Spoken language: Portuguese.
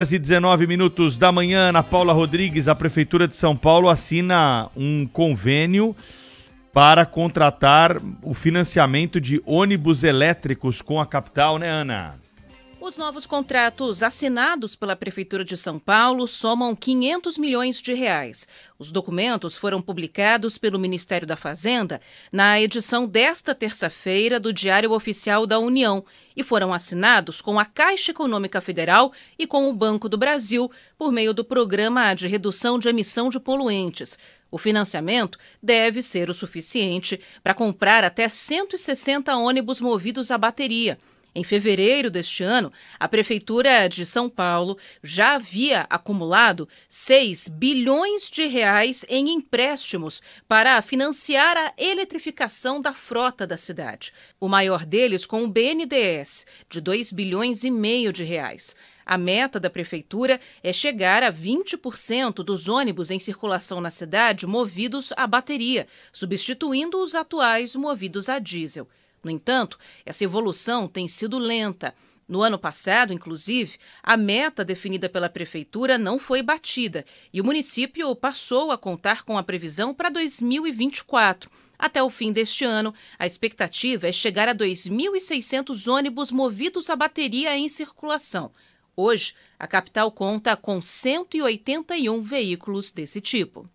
horas e 19 minutos da manhã, Ana Paula Rodrigues, a Prefeitura de São Paulo assina um convênio para contratar o financiamento de ônibus elétricos com a capital, né, Ana? Os novos contratos assinados pela Prefeitura de São Paulo somam 500 milhões de reais. Os documentos foram publicados pelo Ministério da Fazenda na edição desta terça-feira do Diário Oficial da União e foram assinados com a Caixa Econômica Federal e com o Banco do Brasil por meio do Programa de Redução de Emissão de Poluentes, o financiamento deve ser o suficiente para comprar até 160 ônibus movidos a bateria. Em fevereiro deste ano, a Prefeitura de São Paulo já havia acumulado 6 bilhões de reais em empréstimos para financiar a eletrificação da frota da cidade. O maior deles com o BNDES, de 2 bilhões e meio de reais. A meta da prefeitura é chegar a 20% dos ônibus em circulação na cidade movidos a bateria, substituindo os atuais movidos a diesel. No entanto, essa evolução tem sido lenta. No ano passado, inclusive, a meta definida pela prefeitura não foi batida e o município passou a contar com a previsão para 2024. Até o fim deste ano, a expectativa é chegar a 2.600 ônibus movidos a bateria em circulação. Hoje, a capital conta com 181 veículos desse tipo.